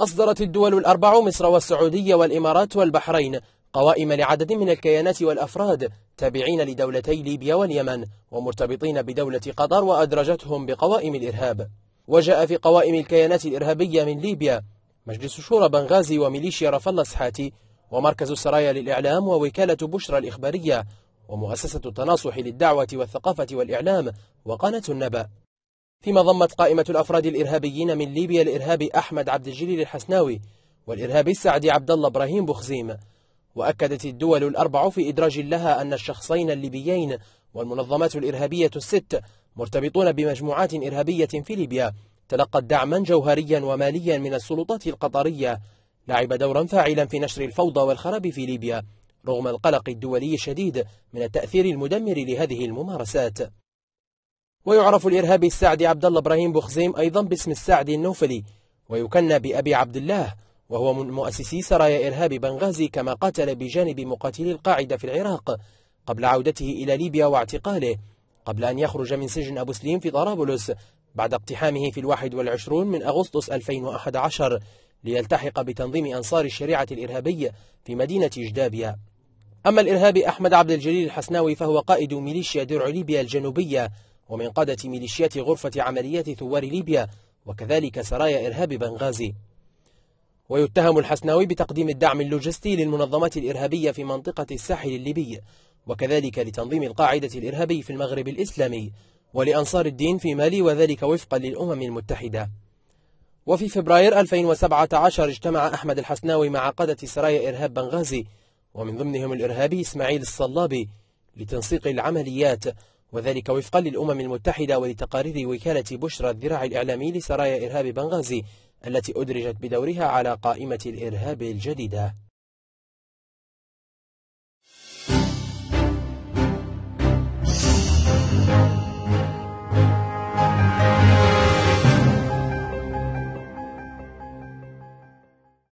أصدرت الدول الأربع مصر والسعودية والإمارات والبحرين قوائم لعدد من الكيانات والأفراد تابعين لدولتي ليبيا واليمن ومرتبطين بدولة قطر وأدرجتهم بقوائم الإرهاب وجاء في قوائم الكيانات الإرهابية من ليبيا مجلس شورى بنغازي وميليشيا رف الله سحاتي ومركز السرايا للإعلام ووكالة بشرى الإخبارية ومؤسسة التناصح للدعوة والثقافة والإعلام وقناة النبأ فيما ضمت قائمة الأفراد الإرهابيين من ليبيا الإرهابي أحمد عبد الجليل الحسناوي والإرهابي السعدي عبد الله إبراهيم بوخزيم وأكدت الدول الأربع في إدراج لها أن الشخصين الليبيين والمنظمات الإرهابية الست مرتبطون بمجموعات إرهابية في ليبيا تلقت دعما جوهريا وماليا من السلطات القطرية لعب دورا فاعلا في نشر الفوضى والخراب في ليبيا رغم القلق الدولي الشديد من التأثير المدمر لهذه الممارسات ويعرف الإرهابي السعدي عبد الله إبراهيم بوخزيم أيضا باسم السعدي النوفلي ويكنى بأبي عبد الله وهو من مؤسسي سرايا إرهاب بنغازي كما قاتل بجانب مقاتلي القاعدة في العراق قبل عودته إلى ليبيا واعتقاله قبل أن يخرج من سجن أبو سليم في طرابلس بعد اقتحامه في الواحد والعشرون من أغسطس 2011 ليلتحق بتنظيم أنصار الشريعة الإرهابية في مدينة جدابيا أما الإرهابي أحمد عبد الجليل الحسناوي فهو قائد ميليشيا درع ليبيا الجنوبية ومن قادة ميليشيات غرفة عمليات ثوار ليبيا وكذلك سرايا إرهاب بنغازي ويتهم الحسناوي بتقديم الدعم اللوجستي للمنظمات الإرهابية في منطقة الساحل الليبي وكذلك لتنظيم القاعدة الإرهابي في المغرب الإسلامي ولأنصار الدين في مالي وذلك وفقا للأمم المتحدة وفي فبراير 2017 اجتمع أحمد الحسناوي مع قادة سرايا إرهاب بنغازي ومن ضمنهم الإرهابي إسماعيل الصلابي لتنسيق العمليات وذلك وفقا للأمم المتحدة ولتقارير وكالة بشرى الذراع الإعلامي لسرايا إرهاب بنغازي التي أدرجت بدورها على قائمة الإرهاب الجديدة